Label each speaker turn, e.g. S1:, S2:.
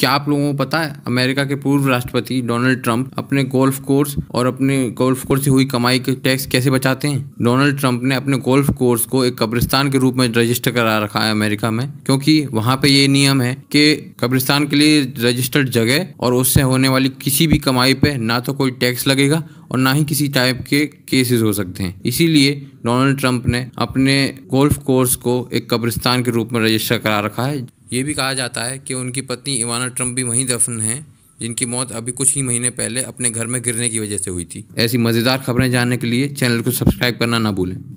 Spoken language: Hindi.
S1: क्या आप लोगों को पता है अमेरिका के पूर्व राष्ट्रपति डोनाल्ड ट्रंप अपने गोल्फ कोर्स और अपने गोल्फ कोर्स से हुई कमाई के टैक्स कैसे बचाते हैं डोनाल्ड ट्रंप ने अपने गोल्फ कोर्स को एक कब्रिस्तान के रूप में रजिस्टर करा रखा है अमेरिका में क्योंकि वहाँ पे ये नियम है कि कब्रिस्तान के लिए रजिस्टर्ड जगह और उससे होने वाली किसी भी कमाई पे ना तो कोई टैक्स लगेगा और ना ही किसी टाइप के केसेस हो सकते हैं इसीलिए डोनाल्ड ट्रंप ने अपने गोल्फ कोर्स को एक कब्रिस्तान के रूप में रजिस्टर करा रखा है ये भी कहा जाता है कि उनकी पत्नी इवाना ट्रंप भी वहीं दफन हैं जिनकी मौत अभी कुछ ही महीने पहले अपने घर में गिरने की वजह से हुई थी ऐसी मज़ेदार खबरें जानने के लिए चैनल को सब्सक्राइब करना ना भूलें